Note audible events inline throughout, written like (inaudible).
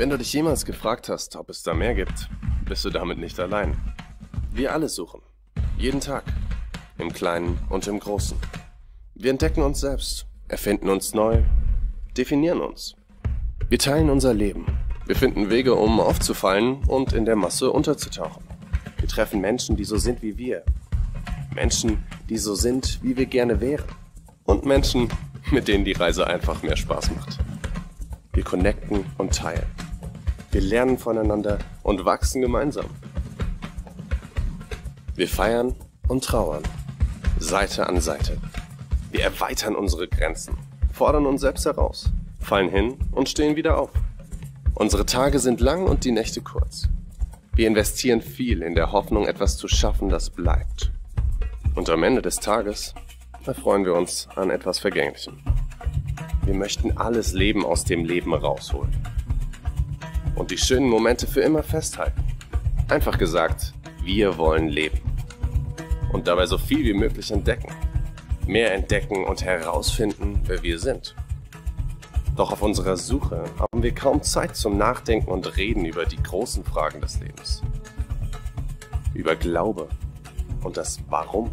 Wenn du dich jemals gefragt hast, ob es da mehr gibt, bist du damit nicht allein. Wir alle suchen. Jeden Tag. Im Kleinen und im Großen. Wir entdecken uns selbst, erfinden uns neu, definieren uns. Wir teilen unser Leben. Wir finden Wege, um aufzufallen und in der Masse unterzutauchen. Wir treffen Menschen, die so sind wie wir. Menschen, die so sind, wie wir gerne wären. Und Menschen, mit denen die Reise einfach mehr Spaß macht. Wir connecten und teilen. Wir lernen voneinander und wachsen gemeinsam. Wir feiern und trauern. Seite an Seite. Wir erweitern unsere Grenzen, fordern uns selbst heraus, fallen hin und stehen wieder auf. Unsere Tage sind lang und die Nächte kurz. Wir investieren viel in der Hoffnung, etwas zu schaffen, das bleibt. Und am Ende des Tages erfreuen wir uns an etwas Vergänglichem. Wir möchten alles Leben aus dem Leben rausholen und die schönen Momente für immer festhalten. Einfach gesagt, wir wollen leben. Und dabei so viel wie möglich entdecken. Mehr entdecken und herausfinden, wer wir sind. Doch auf unserer Suche haben wir kaum Zeit zum Nachdenken und Reden über die großen Fragen des Lebens. Über Glaube und das Warum.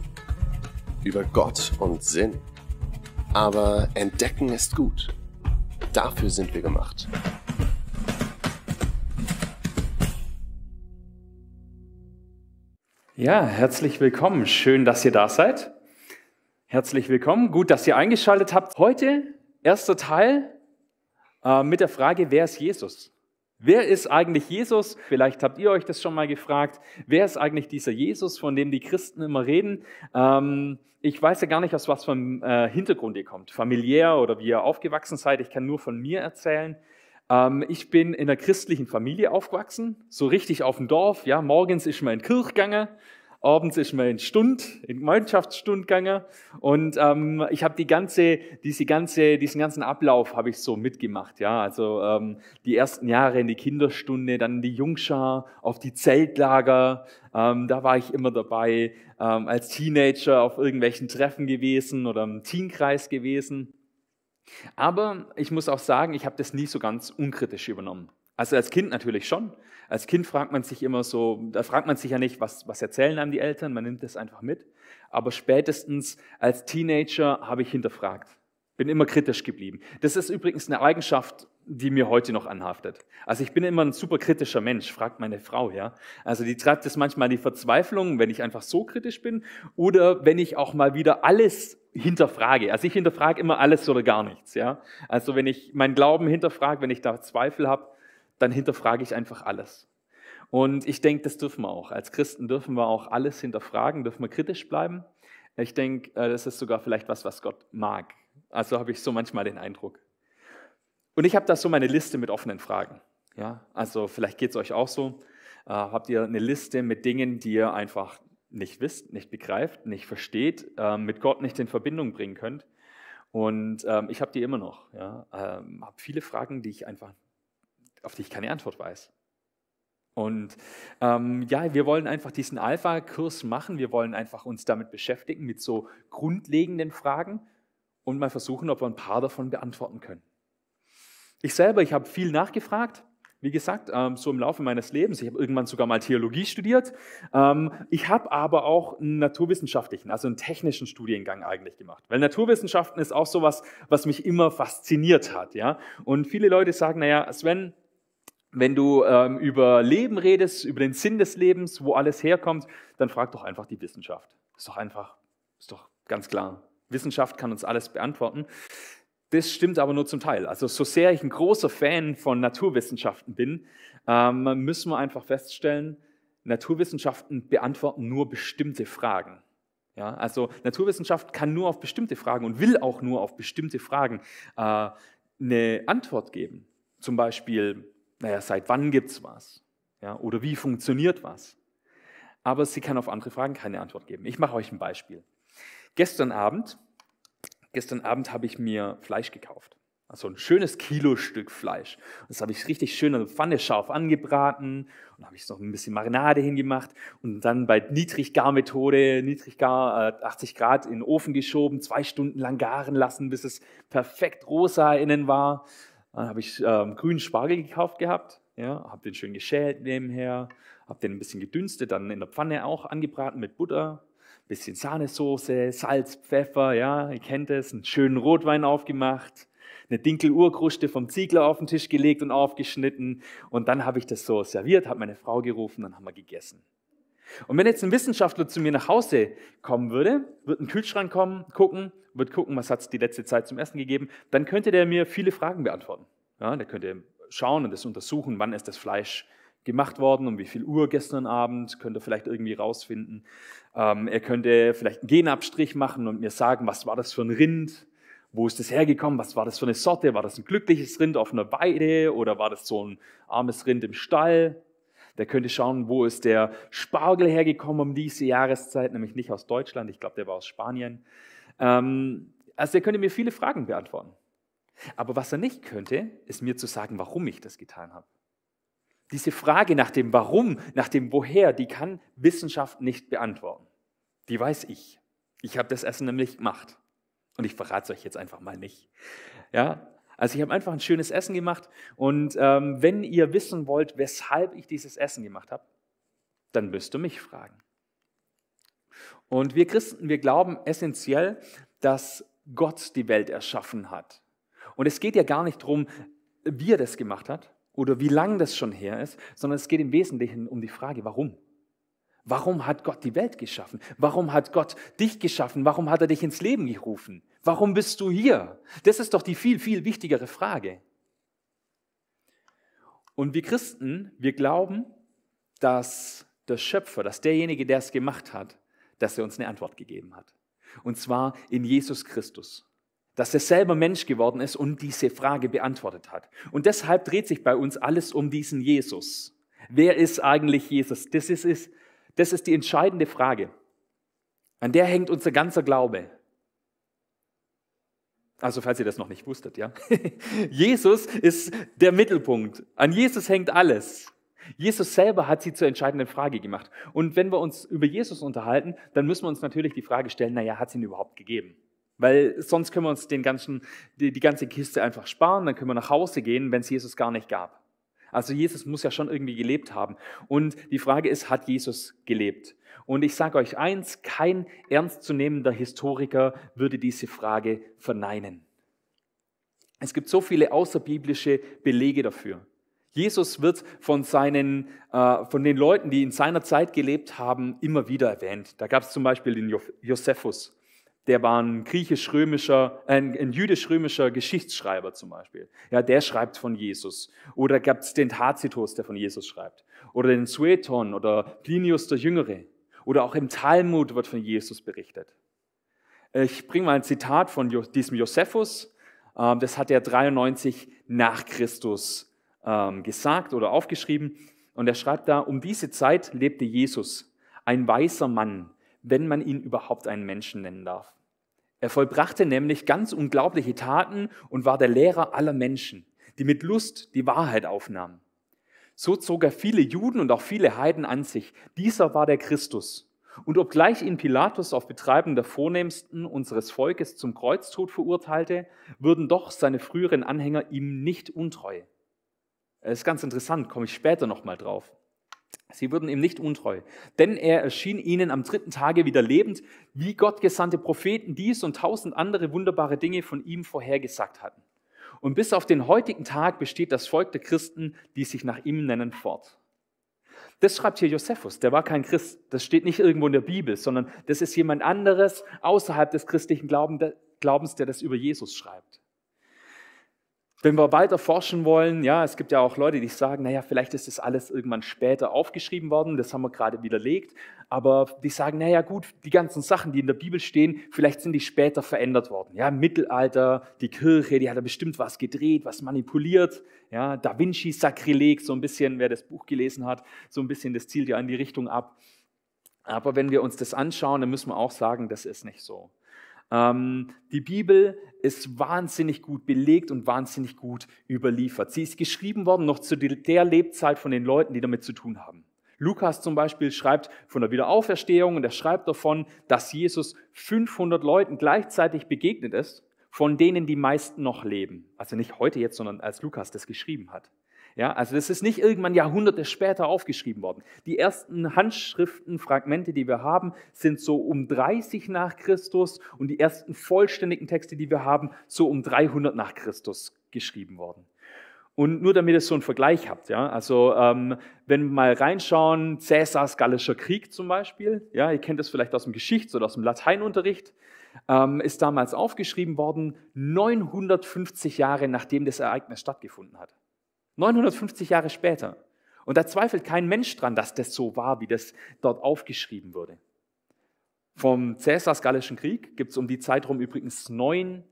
Über Gott und Sinn. Aber entdecken ist gut. Dafür sind wir gemacht. Ja, herzlich willkommen. Schön, dass ihr da seid. Herzlich willkommen. Gut, dass ihr eingeschaltet habt. Heute erster Teil äh, mit der Frage, wer ist Jesus? Wer ist eigentlich Jesus? Vielleicht habt ihr euch das schon mal gefragt. Wer ist eigentlich dieser Jesus, von dem die Christen immer reden? Ähm, ich weiß ja gar nicht, aus was für einem äh, Hintergrund ihr kommt. Familiär oder wie ihr aufgewachsen seid. Ich kann nur von mir erzählen. Ähm, ich bin in einer christlichen Familie aufgewachsen, so richtig auf dem Dorf. Ja, morgens ist man in Kirch abends ist man in Stund, in Gemeinschaftsstund Und ähm, ich habe die ganze, diese ganze, diesen ganzen Ablauf habe ich so mitgemacht. Ja, also ähm, die ersten Jahre in die Kinderstunde, dann in die Jungschar, auf die Zeltlager. Ähm, da war ich immer dabei, ähm, als Teenager auf irgendwelchen Treffen gewesen oder im Teenkreis gewesen. Aber ich muss auch sagen, ich habe das nie so ganz unkritisch übernommen. Also als Kind natürlich schon. Als Kind fragt man sich immer so, da fragt man sich ja nicht, was, was erzählen einem die Eltern, man nimmt das einfach mit. Aber spätestens als Teenager habe ich hinterfragt. Bin immer kritisch geblieben. Das ist übrigens eine Eigenschaft, die mir heute noch anhaftet. Also ich bin immer ein super kritischer Mensch, fragt meine Frau, ja. Also die treibt es manchmal in die Verzweiflung, wenn ich einfach so kritisch bin oder wenn ich auch mal wieder alles hinterfrage. Also ich hinterfrage immer alles oder gar nichts, ja. Also wenn ich meinen Glauben hinterfrage, wenn ich da Zweifel habe, dann hinterfrage ich einfach alles. Und ich denke, das dürfen wir auch. Als Christen dürfen wir auch alles hinterfragen, dürfen wir kritisch bleiben. Ich denke, äh, das ist sogar vielleicht was, was Gott mag. Also habe ich so manchmal den Eindruck. Und ich habe da so meine Liste mit offenen Fragen. Ja, also vielleicht geht es euch auch so. Äh, habt ihr eine Liste mit Dingen, die ihr einfach nicht wisst, nicht begreift, nicht versteht, äh, mit Gott nicht in Verbindung bringen könnt? Und ähm, ich habe die immer noch. Ja, ähm, habe viele Fragen, die ich einfach, auf die ich keine Antwort weiß. Und ähm, ja, wir wollen einfach diesen Alpha-Kurs machen. Wir wollen einfach uns damit beschäftigen mit so grundlegenden Fragen und mal versuchen, ob wir ein paar davon beantworten können. Ich selber, ich habe viel nachgefragt. Wie gesagt, ähm, so im Laufe meines Lebens. Ich habe irgendwann sogar mal Theologie studiert. Ähm, ich habe aber auch einen naturwissenschaftlichen, also einen technischen Studiengang eigentlich gemacht. Weil Naturwissenschaften ist auch sowas, was mich immer fasziniert hat. Und viele Leute sagen, naja, Sven, wenn du ähm, über Leben redest, über den Sinn des Lebens, wo alles herkommt, dann frag doch einfach die Wissenschaft. Ist doch einfach, ist doch ganz klar. Wissenschaft kann uns alles beantworten. Das stimmt aber nur zum Teil. Also so sehr ich ein großer Fan von Naturwissenschaften bin, ähm, müssen wir einfach feststellen, Naturwissenschaften beantworten nur bestimmte Fragen. Ja, also Naturwissenschaft kann nur auf bestimmte Fragen und will auch nur auf bestimmte Fragen äh, eine Antwort geben. Zum Beispiel, naja, seit wann gibt es was? Ja, oder wie funktioniert was? Aber sie kann auf andere Fragen keine Antwort geben. Ich mache euch ein Beispiel. Gestern Abend, gestern Abend habe ich mir Fleisch gekauft. Also ein schönes Kilostück Fleisch. Das habe ich richtig schön in der Pfanne scharf angebraten und habe ich noch ein bisschen Marinade hingemacht und dann bei Niedriggarmethode, Niedriggar äh, 80 Grad in den Ofen geschoben, zwei Stunden lang garen lassen, bis es perfekt rosa innen war. Dann habe ich ähm, grünen Spargel gekauft gehabt, ja, habe den schön geschält nebenher, habe den ein bisschen gedünstet, dann in der Pfanne auch angebraten mit Butter, bisschen Sahnesoße, Salz, Pfeffer, ja, ihr kennt es, einen schönen Rotwein aufgemacht, eine Dinkel-Urkruste vom Ziegler auf den Tisch gelegt und aufgeschnitten. Und dann habe ich das so serviert, habe meine Frau gerufen, dann haben wir gegessen. Und wenn jetzt ein Wissenschaftler zu mir nach Hause kommen würde, wird ein Kühlschrank kommen, gucken, wird gucken, was hat es die letzte Zeit zum Essen gegeben, dann könnte der mir viele Fragen beantworten. Ja, der könnte schauen und das untersuchen, wann ist das Fleisch gemacht worden, um wie viel Uhr gestern Abend, könnt ihr vielleicht irgendwie rausfinden. Ähm, er könnte vielleicht einen Genabstrich machen und mir sagen, was war das für ein Rind, wo ist das hergekommen, was war das für eine Sorte, war das ein glückliches Rind auf einer Weide oder war das so ein armes Rind im Stall. Der könnte schauen, wo ist der Spargel hergekommen um diese Jahreszeit, nämlich nicht aus Deutschland, ich glaube, der war aus Spanien. Ähm, also er könnte mir viele Fragen beantworten. Aber was er nicht könnte, ist mir zu sagen, warum ich das getan habe. Diese Frage nach dem Warum, nach dem Woher, die kann Wissenschaft nicht beantworten. Die weiß ich. Ich habe das Essen nämlich gemacht. Und ich verrate es euch jetzt einfach mal nicht. Ja? Also ich habe einfach ein schönes Essen gemacht. Und ähm, wenn ihr wissen wollt, weshalb ich dieses Essen gemacht habe, dann müsst ihr mich fragen. Und wir Christen, wir glauben essentiell, dass Gott die Welt erschaffen hat. Und es geht ja gar nicht darum, wie er das gemacht hat, oder wie lang das schon her ist, sondern es geht im Wesentlichen um die Frage, warum? Warum hat Gott die Welt geschaffen? Warum hat Gott dich geschaffen? Warum hat er dich ins Leben gerufen? Warum bist du hier? Das ist doch die viel, viel wichtigere Frage. Und wir Christen, wir glauben, dass der Schöpfer, dass derjenige, der es gemacht hat, dass er uns eine Antwort gegeben hat. Und zwar in Jesus Christus dass er selber Mensch geworden ist und diese Frage beantwortet hat. Und deshalb dreht sich bei uns alles um diesen Jesus. Wer ist eigentlich Jesus? Das ist, ist, das ist die entscheidende Frage. An der hängt unser ganzer Glaube. Also falls ihr das noch nicht wusstet, ja. (laughs) Jesus ist der Mittelpunkt. An Jesus hängt alles. Jesus selber hat sie zur entscheidenden Frage gemacht. Und wenn wir uns über Jesus unterhalten, dann müssen wir uns natürlich die Frage stellen, naja, hat es ihn überhaupt gegeben? Weil sonst können wir uns den ganzen, die, die ganze Kiste einfach sparen, dann können wir nach Hause gehen, wenn es Jesus gar nicht gab. Also Jesus muss ja schon irgendwie gelebt haben. Und die Frage ist, hat Jesus gelebt? Und ich sage euch eins, kein ernstzunehmender Historiker würde diese Frage verneinen. Es gibt so viele außerbiblische Belege dafür. Jesus wird von, seinen, äh, von den Leuten, die in seiner Zeit gelebt haben, immer wieder erwähnt. Da gab es zum Beispiel den Josephus der war ein griechisch-römischer, äh, ein jüdisch-römischer Geschichtsschreiber zum Beispiel. Ja, der schreibt von Jesus. Oder gab es den Tacitus, der von Jesus schreibt. Oder den Sueton oder Plinius der Jüngere. Oder auch im Talmud wird von Jesus berichtet. Ich bringe mal ein Zitat von diesem Josephus. Ähm, das hat er 93 nach Christus ähm, gesagt oder aufgeschrieben. Und er schreibt da, um diese Zeit lebte Jesus, ein weiser Mann, wenn man ihn überhaupt einen Menschen nennen darf. Er vollbrachte nämlich ganz unglaubliche Taten und war der Lehrer aller Menschen, die mit Lust die Wahrheit aufnahmen. So zog er viele Juden und auch viele Heiden an sich. Dieser war der Christus. Und obgleich ihn Pilatus auf Betreiben der Vornehmsten unseres Volkes zum Kreuztod verurteilte, würden doch seine früheren Anhänger ihm nicht untreu. Das ist ganz interessant, komme ich später nochmal drauf. Sie wurden ihm nicht untreu, denn er erschien ihnen am dritten Tage wieder lebend, wie Gott gesandte Propheten dies und tausend andere wunderbare Dinge von ihm vorhergesagt hatten. Und bis auf den heutigen Tag besteht das Volk der Christen, die sich nach ihm nennen, fort. Das schreibt hier Josephus, der war kein Christ. Das steht nicht irgendwo in der Bibel, sondern das ist jemand anderes außerhalb des christlichen Glaubens, der das über Jesus schreibt. Wenn wir weiter forschen wollen, ja, es gibt ja auch Leute, die sagen, naja, vielleicht ist das alles irgendwann später aufgeschrieben worden, das haben wir gerade widerlegt, aber die sagen, naja, gut, die ganzen Sachen, die in der Bibel stehen, vielleicht sind die später verändert worden. Ja, Mittelalter, die Kirche, die hat da bestimmt was gedreht, was manipuliert. Ja, Da Vinci Sakrileg, so ein bisschen, wer das Buch gelesen hat, so ein bisschen, das zielt ja in die Richtung ab. Aber wenn wir uns das anschauen, dann müssen wir auch sagen, das ist nicht so. Ähm, die Bibel ist wahnsinnig gut belegt und wahnsinnig gut überliefert. Sie ist geschrieben worden noch zu der Lebzeit von den Leuten, die damit zu tun haben. Lukas zum Beispiel schreibt von der Wiederauferstehung und er schreibt davon, dass Jesus 500 Leuten gleichzeitig begegnet ist, von denen die meisten noch leben. Also nicht heute jetzt, sondern als Lukas das geschrieben hat. Ja, also das ist nicht irgendwann Jahrhunderte später aufgeschrieben worden. Die ersten Handschriftenfragmente, die wir haben, sind so um 30 nach Christus und die ersten vollständigen Texte, die wir haben, so um 300 nach Christus geschrieben worden. Und nur damit ihr so einen Vergleich habt, ja, also ähm, wenn wir mal reinschauen, Cäsars Gallischer Krieg zum Beispiel, ja, ihr kennt das vielleicht aus dem Geschichts- oder aus dem Lateinunterricht, ähm, ist damals aufgeschrieben worden, 950 Jahre nachdem das Ereignis stattgefunden hat. 950 Jahre später. Und da zweifelt kein Mensch dran, dass das so war, wie das dort aufgeschrieben wurde. Vom Cäsars Gallischen Krieg gibt es um die Zeit rum übrigens neun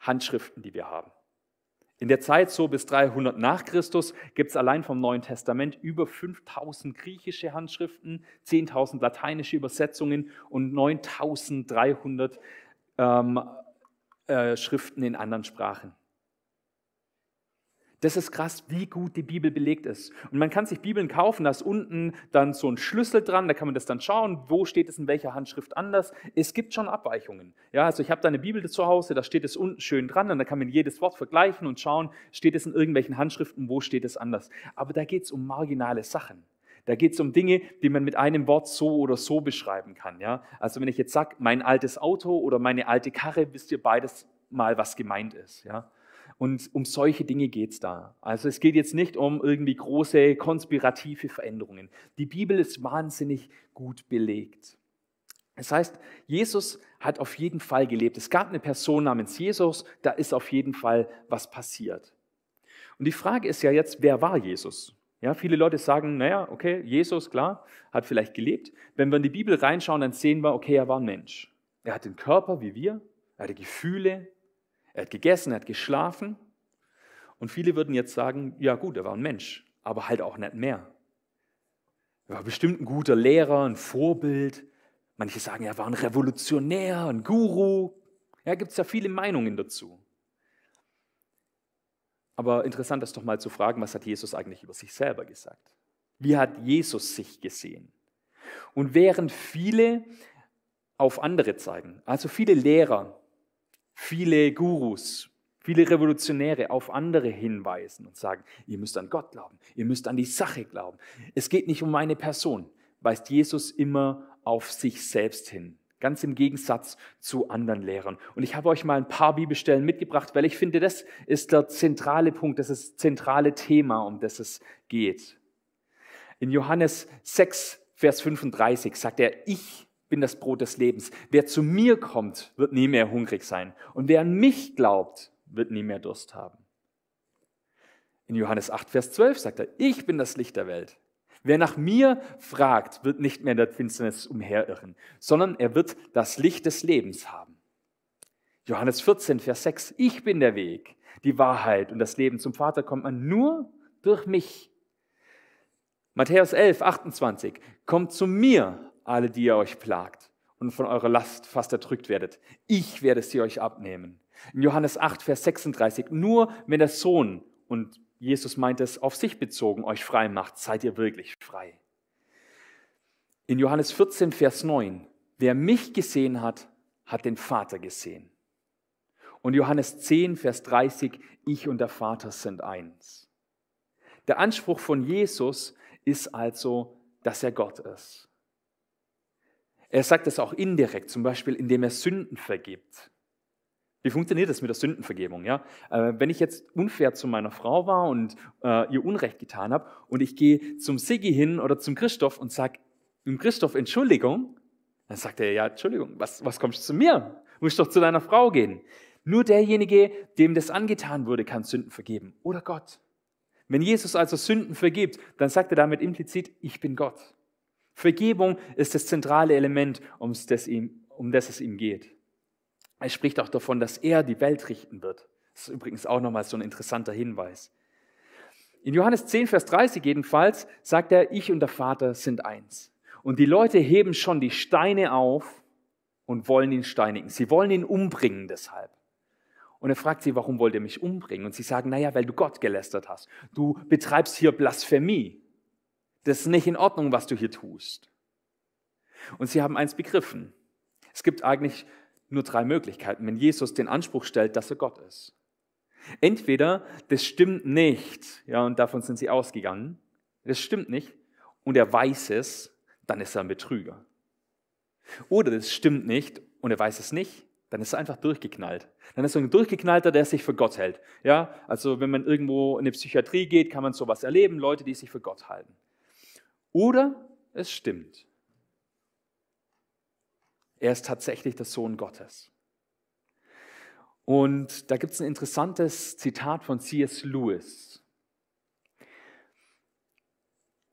Handschriften, die wir haben. In der Zeit so bis 300 nach Christus gibt es allein vom Neuen Testament über 5000 griechische Handschriften, 10.000 lateinische Übersetzungen und 9300 ähm, äh, Schriften in anderen Sprachen. Das ist krass, wie gut die Bibel belegt ist. Und man kann sich Bibeln kaufen, da ist unten dann so ein Schlüssel dran, da kann man das dann schauen, wo steht es in welcher Handschrift anders. Es gibt schon Abweichungen. Ja, also ich habe da eine Bibel zu Hause, da steht es unten schön dran und da kann man jedes Wort vergleichen und schauen, steht es in irgendwelchen Handschriften, wo steht es anders. Aber da geht es um marginale Sachen. Da geht es um Dinge, die man mit einem Wort so oder so beschreiben kann. Ja? Also wenn ich jetzt sage, mein altes Auto oder meine alte Karre, wisst ihr beides mal, was gemeint ist. Ja? Und um solche Dinge geht es da. Also es geht jetzt nicht um irgendwie große konspirative Veränderungen. Die Bibel ist wahnsinnig gut belegt. Das heißt, Jesus hat auf jeden Fall gelebt. Es gab eine Person namens Jesus, da ist auf jeden Fall was passiert. Und die Frage ist ja jetzt, wer war Jesus? Ja, viele Leute sagen, naja, okay, Jesus, klar, hat vielleicht gelebt. Wenn wir in die Bibel reinschauen, dann sehen wir, okay, er war ein Mensch. Er hat den Körper wie wir, er hatte Gefühle, er hat gegessen, er hat geschlafen. Und viele würden jetzt sagen, ja gut, er war ein Mensch, aber halt auch nicht mehr. Er war bestimmt ein guter Lehrer, ein Vorbild. Manche sagen, er war ein Revolutionär, ein Guru. Ja, gibt es ja viele Meinungen dazu. Aber interessant ist doch mal zu fragen, was hat Jesus eigentlich über sich selber gesagt? Wie hat Jesus sich gesehen? Und während viele auf andere zeigen, also viele Lehrer, viele Gurus, viele Revolutionäre auf andere hinweisen und sagen, ihr müsst an Gott glauben, ihr müsst an die Sache glauben. Es geht nicht um meine Person, weist Jesus immer auf sich selbst hin. Ganz im Gegensatz zu anderen Lehrern. Und ich habe euch mal ein paar Bibelstellen mitgebracht, weil ich finde, das ist der zentrale Punkt, das ist das zentrale Thema, um das es geht. In Johannes 6, Vers 35 sagt er, ich bin das Brot des Lebens. Wer zu mir kommt, wird nie mehr hungrig sein. Und wer an mich glaubt, wird nie mehr Durst haben. In Johannes 8, Vers 12 sagt er, ich bin das Licht der Welt. Wer nach mir fragt, wird nicht mehr in der Finsternis umherirren, sondern er wird das Licht des Lebens haben. Johannes 14, Vers 6, ich bin der Weg, die Wahrheit und das Leben. Zum Vater kommt man nur durch mich. Matthäus 11, 28, kommt zu mir, alle, die ihr euch plagt und von eurer Last fast erdrückt werdet. Ich werde sie euch abnehmen. In Johannes 8, Vers 36, nur wenn der Sohn, und Jesus meint es auf sich bezogen, euch frei macht, seid ihr wirklich frei. In Johannes 14, Vers 9, wer mich gesehen hat, hat den Vater gesehen. Und Johannes 10, Vers 30, ich und der Vater sind eins. Der Anspruch von Jesus ist also, dass er Gott ist. Er sagt das auch indirekt, zum Beispiel indem er Sünden vergibt. Wie funktioniert das mit der Sündenvergebung? Ja? Äh, wenn ich jetzt unfair zu meiner Frau war und äh, ihr Unrecht getan habe und ich gehe zum Siggi hin oder zum Christoph und sage, im hm, Christoph, Entschuldigung, dann sagt er, ja, Entschuldigung, was, was kommst du zu mir? Du musst doch zu deiner Frau gehen. Nur derjenige, dem das angetan wurde, kann Sünden vergeben. Oder Gott. Wenn Jesus also Sünden vergibt, dann sagt er damit implizit, ich bin Gott. Vergebung ist das zentrale Element, um das, ihm, um das es ihm geht. Er spricht auch davon, dass er die Welt richten wird. Das ist übrigens auch nochmal so ein interessanter Hinweis. In Johannes 10, Vers 30 jedenfalls sagt er, ich und der Vater sind eins. Und die Leute heben schon die Steine auf und wollen ihn steinigen. Sie wollen ihn umbringen deshalb. Und er fragt sie, warum wollt ihr mich umbringen? Und sie sagen, naja, weil du Gott gelästert hast. Du betreibst hier Blasphemie. Das ist nicht in Ordnung, was du hier tust. Und sie haben eins begriffen. Es gibt eigentlich nur drei Möglichkeiten, wenn Jesus den Anspruch stellt, dass er Gott ist. Entweder das stimmt nicht, ja, und davon sind sie ausgegangen, das stimmt nicht, und er weiß es, dann ist er ein Betrüger. Oder das stimmt nicht und er weiß es nicht, dann ist er einfach durchgeknallt. Dann ist er ein Durchgeknallter, der sich für Gott hält. Ja, also wenn man irgendwo in eine Psychiatrie geht, kann man sowas erleben, Leute, die sich für Gott halten. Oder es stimmt. Er ist tatsächlich der Sohn Gottes. Und da gibt es ein interessantes Zitat von C.S. Lewis.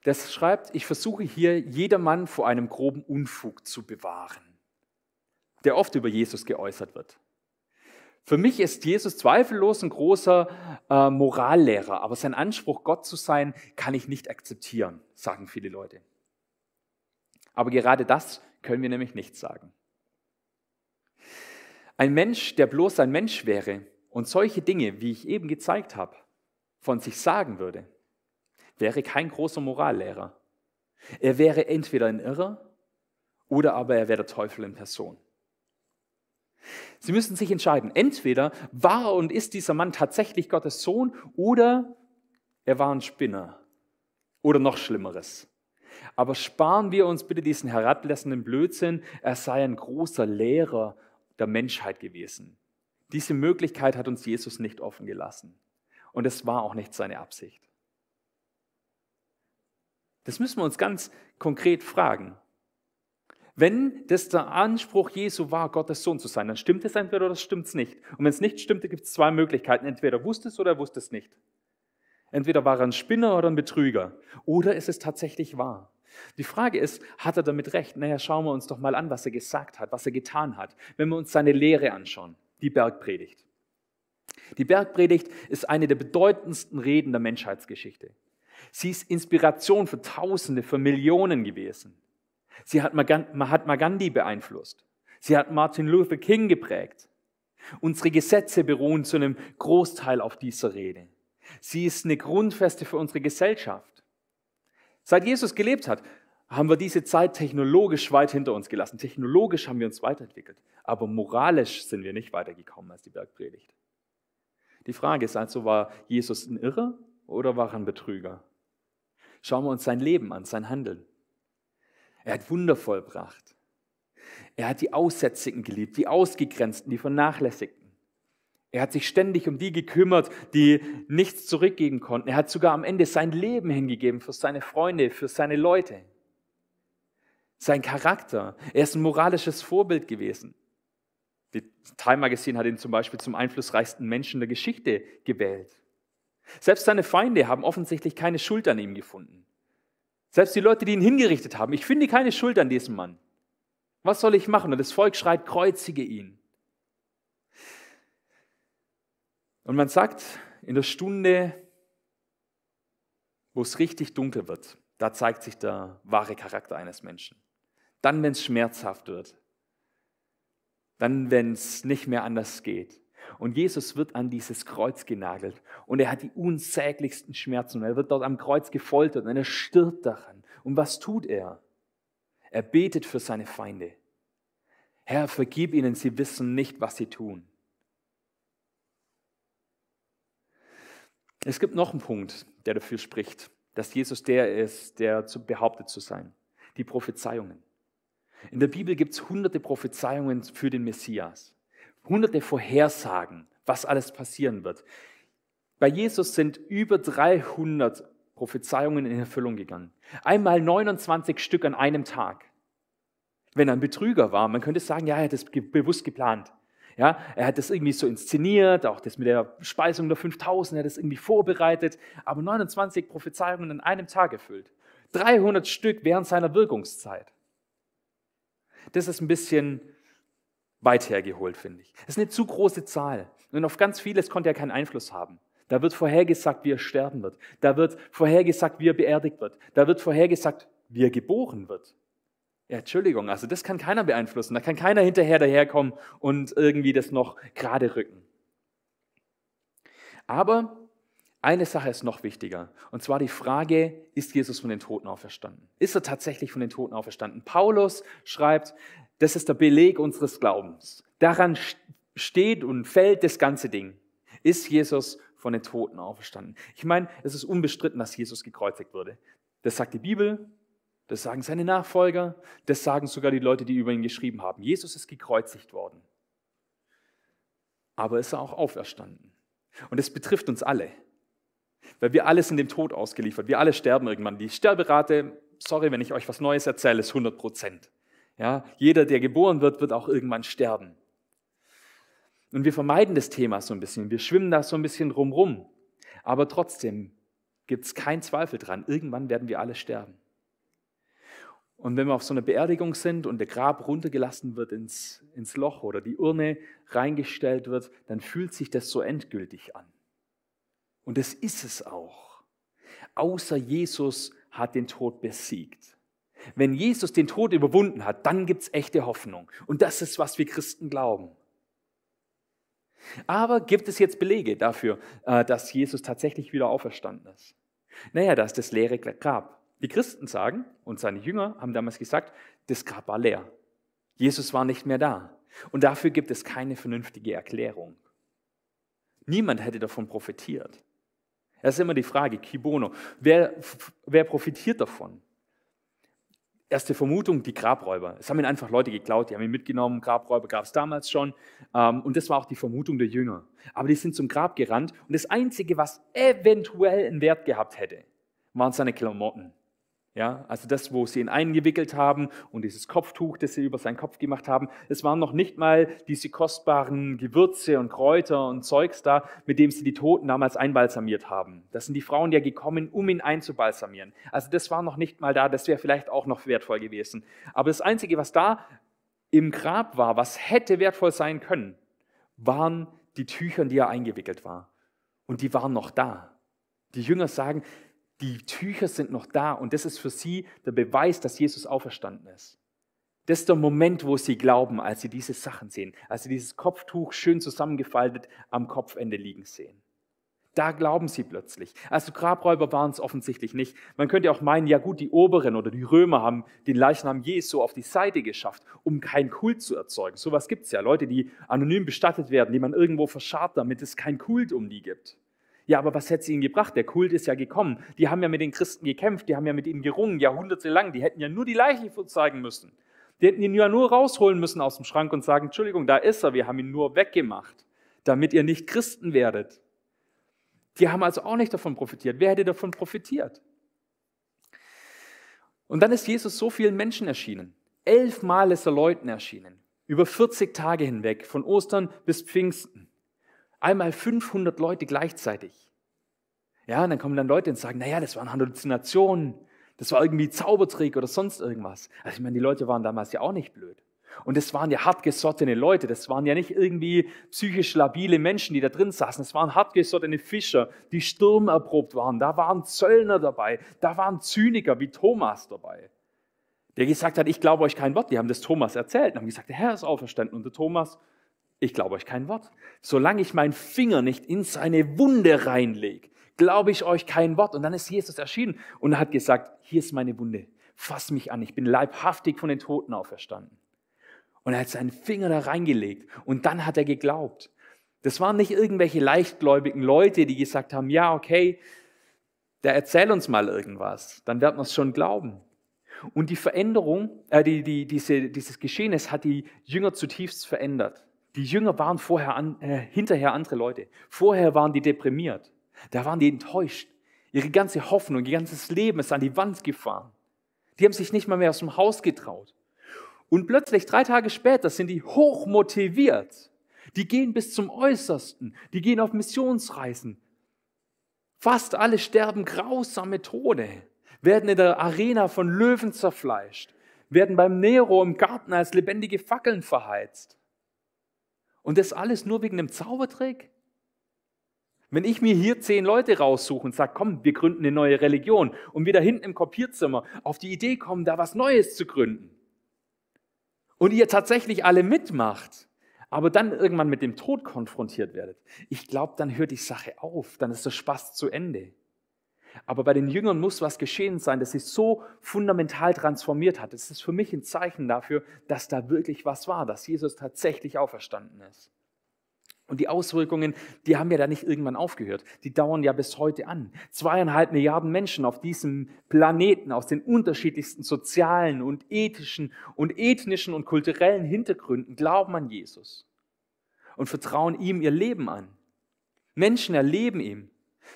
Das schreibt, ich versuche hier jedermann vor einem groben Unfug zu bewahren, der oft über Jesus geäußert wird. Für mich ist Jesus zweifellos ein großer äh, Morallehrer, aber sein Anspruch, Gott zu sein, kann ich nicht akzeptieren, sagen viele Leute. Aber gerade das können wir nämlich nicht sagen. Ein Mensch, der bloß ein Mensch wäre und solche Dinge, wie ich eben gezeigt habe, von sich sagen würde, wäre kein großer Morallehrer. Er wäre entweder ein Irrer oder aber er wäre der Teufel in Person. Sie müssen sich entscheiden. Entweder war und ist dieser Mann tatsächlich Gottes Sohn oder er war ein Spinner oder noch Schlimmeres. Aber sparen wir uns bitte diesen herablassenden Blödsinn, er sei ein großer Lehrer der Menschheit gewesen. Diese Möglichkeit hat uns Jesus nicht offen gelassen. Und es war auch nicht seine Absicht. Das müssen wir uns ganz konkret fragen. Wenn das der Anspruch Jesu war, Gottes Sohn zu sein, dann stimmt es entweder oder stimmt es nicht. Und wenn es nicht stimmte, gibt es zwei Möglichkeiten. Entweder wusste es oder er wusste es nicht. Entweder war er ein Spinner oder ein Betrüger. Oder ist es tatsächlich wahr? Die Frage ist, hat er damit recht? Naja, schauen wir uns doch mal an, was er gesagt hat, was er getan hat, wenn wir uns seine Lehre anschauen, die Bergpredigt. Die Bergpredigt ist eine der bedeutendsten Reden der Menschheitsgeschichte. Sie ist Inspiration für Tausende, für Millionen gewesen. Sie hat Mahatma Gandhi beeinflusst. Sie hat Martin Luther King geprägt. Unsere Gesetze beruhen zu einem Großteil auf dieser Rede. Sie ist eine Grundfeste für unsere Gesellschaft. Seit Jesus gelebt hat, haben wir diese Zeit technologisch weit hinter uns gelassen. Technologisch haben wir uns weiterentwickelt, aber moralisch sind wir nicht weitergekommen als die Bergpredigt. Die Frage ist also, war Jesus ein Irrer oder war er ein Betrüger? Schauen wir uns sein Leben an, sein Handeln. Er hat Wunder vollbracht. Er hat die Aussätzigen geliebt, die Ausgegrenzten, die Vernachlässigten. Er hat sich ständig um die gekümmert, die nichts zurückgeben konnten. Er hat sogar am Ende sein Leben hingegeben für seine Freunde, für seine Leute. Sein Charakter. Er ist ein moralisches Vorbild gewesen. Die Time Magazine hat ihn zum Beispiel zum einflussreichsten Menschen der Geschichte gewählt. Selbst seine Feinde haben offensichtlich keine Schuld an ihm gefunden. Selbst die Leute, die ihn hingerichtet haben, ich finde keine Schuld an diesem Mann. Was soll ich machen? Und das Volk schreit, kreuzige ihn. Und man sagt, in der Stunde, wo es richtig dunkel wird, da zeigt sich der wahre Charakter eines Menschen. Dann, wenn es schmerzhaft wird, dann, wenn es nicht mehr anders geht, und Jesus wird an dieses Kreuz genagelt und er hat die unsäglichsten Schmerzen er wird dort am Kreuz gefoltert und er stirbt daran. Und was tut er? Er betet für seine Feinde. Herr, vergib ihnen, sie wissen nicht, was sie tun. Es gibt noch einen Punkt, der dafür spricht, dass Jesus der ist, der behauptet zu sein. Die Prophezeiungen. In der Bibel gibt es hunderte Prophezeiungen für den Messias hunderte Vorhersagen, was alles passieren wird. Bei Jesus sind über 300 Prophezeiungen in Erfüllung gegangen. Einmal 29 Stück an einem Tag. Wenn er ein Betrüger war, man könnte sagen, ja, er hat das bewusst geplant. Ja, er hat das irgendwie so inszeniert, auch das mit der Speisung der 5000, er hat das irgendwie vorbereitet, aber 29 Prophezeiungen an einem Tag erfüllt. 300 Stück während seiner Wirkungszeit. Das ist ein bisschen weit hergeholt, finde ich. Es ist eine zu große Zahl. Und auf ganz vieles konnte er keinen Einfluss haben. Da wird vorhergesagt, wie er sterben wird. Da wird vorhergesagt, wie er beerdigt wird. Da wird vorhergesagt, wie er geboren wird. Ja, Entschuldigung, also das kann keiner beeinflussen. Da kann keiner hinterher daherkommen und irgendwie das noch gerade rücken. Aber eine Sache ist noch wichtiger, und zwar die Frage, ist Jesus von den Toten auferstanden? Ist er tatsächlich von den Toten auferstanden? Paulus schreibt, das ist der Beleg unseres Glaubens. Daran steht und fällt das ganze Ding. Ist Jesus von den Toten auferstanden? Ich meine, es ist unbestritten, dass Jesus gekreuzigt wurde. Das sagt die Bibel, das sagen seine Nachfolger, das sagen sogar die Leute, die über ihn geschrieben haben. Jesus ist gekreuzigt worden. Aber ist er auch auferstanden? Und das betrifft uns alle. Weil wir alle sind dem Tod ausgeliefert. Wir alle sterben irgendwann. Die Sterberate, sorry, wenn ich euch was Neues erzähle, ist 100 Prozent. Ja, jeder, der geboren wird, wird auch irgendwann sterben. Und wir vermeiden das Thema so ein bisschen. Wir schwimmen da so ein bisschen drumrum. Aber trotzdem gibt es keinen Zweifel dran. Irgendwann werden wir alle sterben. Und wenn wir auf so einer Beerdigung sind und der Grab runtergelassen wird ins, ins Loch oder die Urne reingestellt wird, dann fühlt sich das so endgültig an. Und das ist es auch. Außer Jesus hat den Tod besiegt. Wenn Jesus den Tod überwunden hat, dann gibt es echte Hoffnung. Und das ist, was wir Christen glauben. Aber gibt es jetzt Belege dafür, äh, dass Jesus tatsächlich wieder auferstanden ist? Naja, das ist das leere Grab. Die Christen sagen, und seine Jünger haben damals gesagt, das Grab war leer. Jesus war nicht mehr da. Und dafür gibt es keine vernünftige Erklärung. Niemand hätte davon profitiert. Das ist immer die Frage, Kibono. Wer, wer profitiert davon? Erste Vermutung, die Grabräuber. Es haben ihn einfach Leute geklaut, die haben ihn mitgenommen. Grabräuber gab es damals schon. Ähm, und das war auch die Vermutung der Jünger. Aber die sind zum Grab gerannt und das Einzige, was eventuell einen Wert gehabt hätte, waren seine Klamotten. Ja, also das, wo sie ihn eingewickelt haben und dieses Kopftuch, das sie über seinen Kopf gemacht haben, es waren noch nicht mal diese kostbaren Gewürze und Kräuter und Zeugs da, mit dem sie die Toten damals einbalsamiert haben. Das sind die Frauen ja gekommen, um ihn einzubalsamieren. Also das war noch nicht mal da, das wäre vielleicht auch noch wertvoll gewesen. Aber das Einzige, was da im Grab war, was hätte wertvoll sein können, waren die Tücher, in die er eingewickelt war. Und die waren noch da. Die Jünger sagen, die Tücher sind noch da und das ist für sie der Beweis, dass Jesus auferstanden ist. Das ist der Moment, wo sie glauben, als sie diese Sachen sehen, als sie dieses Kopftuch schön zusammengefaltet am Kopfende liegen sehen. Da glauben sie plötzlich. Also Grabräuber waren es offensichtlich nicht. Man könnte auch meinen, ja gut, die Oberen oder die Römer haben den Leichnam Jesu auf die Seite geschafft, um keinen Kult zu erzeugen. So Sowas gibt es ja. Leute, die anonym bestattet werden, die man irgendwo verscharrt, damit es keinen Kult um die gibt. Ja, aber was hätte sie ihnen gebracht? Der Kult ist ja gekommen. Die haben ja mit den Christen gekämpft, die haben ja mit ihnen gerungen, Jahrhunderte lang. Die hätten ja nur die Leiche zeigen müssen. Die hätten ihn ja nur rausholen müssen aus dem Schrank und sagen, Entschuldigung, da ist er, wir haben ihn nur weggemacht, damit ihr nicht Christen werdet. Die haben also auch nicht davon profitiert. Wer hätte davon profitiert? Und dann ist Jesus so vielen Menschen erschienen. Elfmal ist er Leuten erschienen. Über 40 Tage hinweg, von Ostern bis Pfingsten. Einmal 500 Leute gleichzeitig. Ja, und dann kommen dann Leute und sagen, naja, das waren Halluzinationen, das war irgendwie Zaubertrick oder sonst irgendwas. Also ich meine, die Leute waren damals ja auch nicht blöd. Und das waren ja hartgesottene Leute, das waren ja nicht irgendwie psychisch labile Menschen, die da drin saßen, das waren hartgesottene Fischer, die sturmerprobt waren, da waren Zöllner dabei, da waren Zyniker wie Thomas dabei, der gesagt hat, ich glaube euch kein Wort, die haben das Thomas erzählt und haben gesagt, der Herr ist auferstanden und der Thomas ich glaube euch kein Wort. Solange ich meinen Finger nicht in seine Wunde reinlege, glaube ich euch kein Wort. Und dann ist Jesus erschienen und hat gesagt, hier ist meine Wunde, fass mich an, ich bin leibhaftig von den Toten auferstanden. Und er hat seinen Finger da reingelegt und dann hat er geglaubt. Das waren nicht irgendwelche leichtgläubigen Leute, die gesagt haben, ja, okay, der erzähl uns mal irgendwas, dann werden wir es schon glauben. Und die Veränderung, äh, die, die, diese, dieses Geschehnis hat die Jünger zutiefst verändert. Die Jünger waren vorher an, äh, hinterher andere Leute. Vorher waren die deprimiert. Da waren die enttäuscht. Ihre ganze Hoffnung, ihr ganzes Leben ist an die Wand gefahren. Die haben sich nicht mal mehr aus dem Haus getraut. Und plötzlich, drei Tage später, sind die hochmotiviert. Die gehen bis zum Äußersten. Die gehen auf Missionsreisen. Fast alle sterben grausame Tode, werden in der Arena von Löwen zerfleischt, werden beim Nero im Garten als lebendige Fackeln verheizt. Und das alles nur wegen einem Zaubertrick? Wenn ich mir hier zehn Leute raussuche und sage, komm, wir gründen eine neue Religion und wir da hinten im Kopierzimmer auf die Idee kommen, da was Neues zu gründen und ihr tatsächlich alle mitmacht, aber dann irgendwann mit dem Tod konfrontiert werdet, ich glaube, dann hört die Sache auf, dann ist der Spaß zu Ende. Aber bei den Jüngern muss was geschehen sein, das sich so fundamental transformiert hat. Das ist für mich ein Zeichen dafür, dass da wirklich was war, dass Jesus tatsächlich auferstanden ist. Und die Auswirkungen, die haben ja da nicht irgendwann aufgehört. Die dauern ja bis heute an. Zweieinhalb Milliarden Menschen auf diesem Planeten aus den unterschiedlichsten sozialen und ethischen und ethnischen und kulturellen Hintergründen glauben an Jesus und vertrauen ihm ihr Leben an. Menschen erleben ihm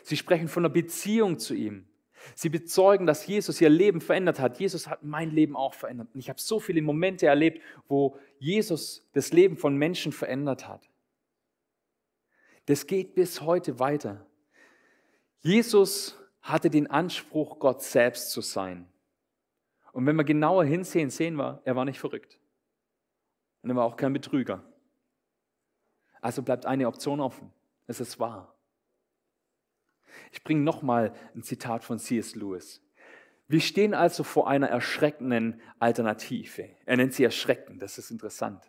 Sie sprechen von einer Beziehung zu ihm. Sie bezeugen, dass Jesus ihr Leben verändert hat. Jesus hat mein Leben auch verändert. Und ich habe so viele Momente erlebt, wo Jesus das Leben von Menschen verändert hat. Das geht bis heute weiter. Jesus hatte den Anspruch, Gott selbst zu sein. Und wenn wir genauer hinsehen, sehen wir, er war nicht verrückt. Und er war auch kein Betrüger. Also bleibt eine Option offen. Es ist wahr. Ich bringe nochmal ein Zitat von C.S. Lewis. Wir stehen also vor einer erschreckenden Alternative. Er nennt sie erschreckend, das ist interessant.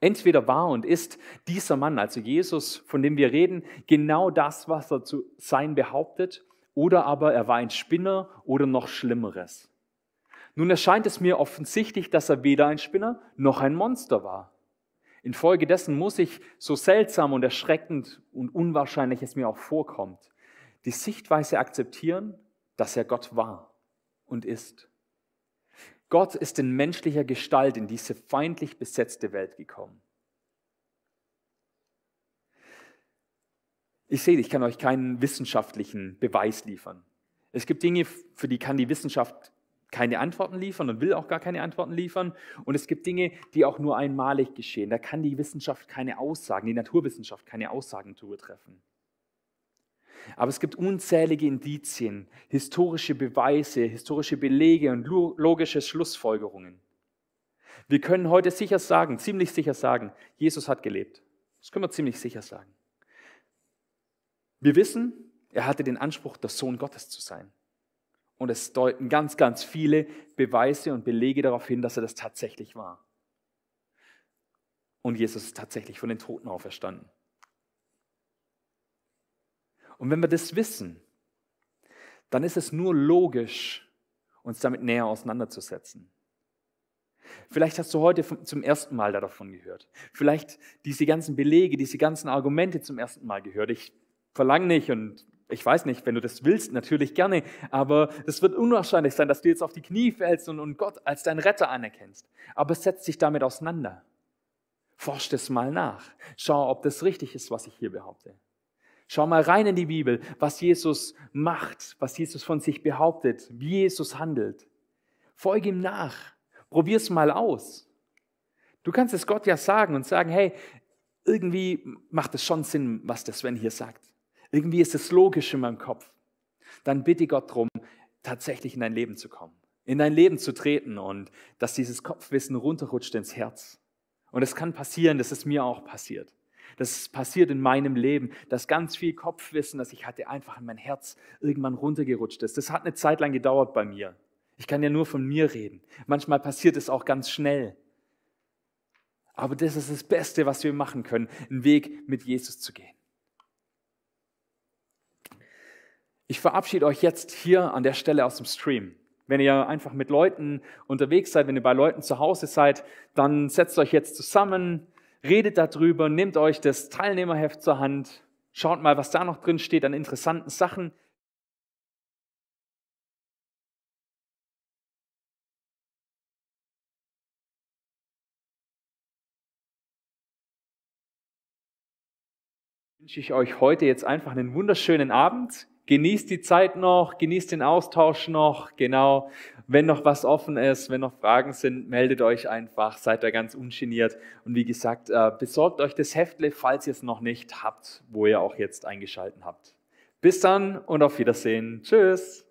Entweder war und ist dieser Mann, also Jesus, von dem wir reden, genau das, was er zu sein behauptet, oder aber er war ein Spinner oder noch Schlimmeres. Nun erscheint es mir offensichtlich, dass er weder ein Spinner noch ein Monster war. Infolgedessen muss ich, so seltsam und erschreckend und unwahrscheinlich es mir auch vorkommt, die Sichtweise akzeptieren, dass er Gott war und ist. Gott ist in menschlicher Gestalt in diese feindlich besetzte Welt gekommen. Ich sehe, ich kann euch keinen wissenschaftlichen Beweis liefern. Es gibt Dinge, für die kann die Wissenschaft keine Antworten liefern und will auch gar keine Antworten liefern. Und es gibt Dinge, die auch nur einmalig geschehen. Da kann die Wissenschaft keine Aussagen, die Naturwissenschaft keine Aussagen zu treffen. Aber es gibt unzählige Indizien, historische Beweise, historische Belege und logische Schlussfolgerungen. Wir können heute sicher sagen, ziemlich sicher sagen, Jesus hat gelebt. Das können wir ziemlich sicher sagen. Wir wissen, er hatte den Anspruch, der Sohn Gottes zu sein. Und es deuten ganz, ganz viele Beweise und Belege darauf hin, dass er das tatsächlich war. Und Jesus ist tatsächlich von den Toten auferstanden. Und wenn wir das wissen, dann ist es nur logisch, uns damit näher auseinanderzusetzen. Vielleicht hast du heute zum ersten Mal davon gehört. Vielleicht diese ganzen Belege, diese ganzen Argumente zum ersten Mal gehört. Ich verlange nicht und ich weiß nicht, wenn du das willst, natürlich gerne, aber es wird unwahrscheinlich sein, dass du jetzt auf die Knie fällst und, Gott als dein Retter anerkennst. Aber setz dich damit auseinander. Forsch das mal nach. Schau, ob das richtig ist, was ich hier behaupte. Schau mal rein in die Bibel, was Jesus macht, was Jesus von sich behauptet, wie Jesus handelt. Folge ihm nach. Probier's mal aus. Du kannst es Gott ja sagen und sagen, hey, irgendwie macht es schon Sinn, was der Sven hier sagt. Irgendwie ist es logisch in meinem Kopf. Dann bitte Gott darum, tatsächlich in dein Leben zu kommen, in dein Leben zu treten und dass dieses Kopfwissen runterrutscht ins Herz. Und es kann passieren, das ist mir auch passiert. Das passiert in meinem Leben, dass ganz viel Kopfwissen, das ich hatte, einfach in mein Herz irgendwann runtergerutscht ist. Das hat eine Zeit lang gedauert bei mir. Ich kann ja nur von mir reden. Manchmal passiert es auch ganz schnell. Aber das ist das Beste, was wir machen können, einen Weg mit Jesus zu gehen. Ich verabschiede euch jetzt hier an der Stelle aus dem Stream. Wenn ihr einfach mit Leuten unterwegs seid, wenn ihr bei Leuten zu Hause seid, dann setzt euch jetzt zusammen, redet darüber, nehmt euch das Teilnehmerheft zur Hand, schaut mal, was da noch drin steht an interessanten Sachen. Wünsche ich euch heute jetzt einfach einen wunderschönen Abend. Genießt die Zeit noch, genießt den Austausch noch, genau. Wenn noch was offen ist, wenn noch Fragen sind, meldet euch einfach, seid da ganz ungeniert. Und wie gesagt, äh, besorgt euch das Heftle, falls ihr es noch nicht habt, wo ihr auch jetzt eingeschalten habt. Bis dann und auf Wiedersehen. Tschüss.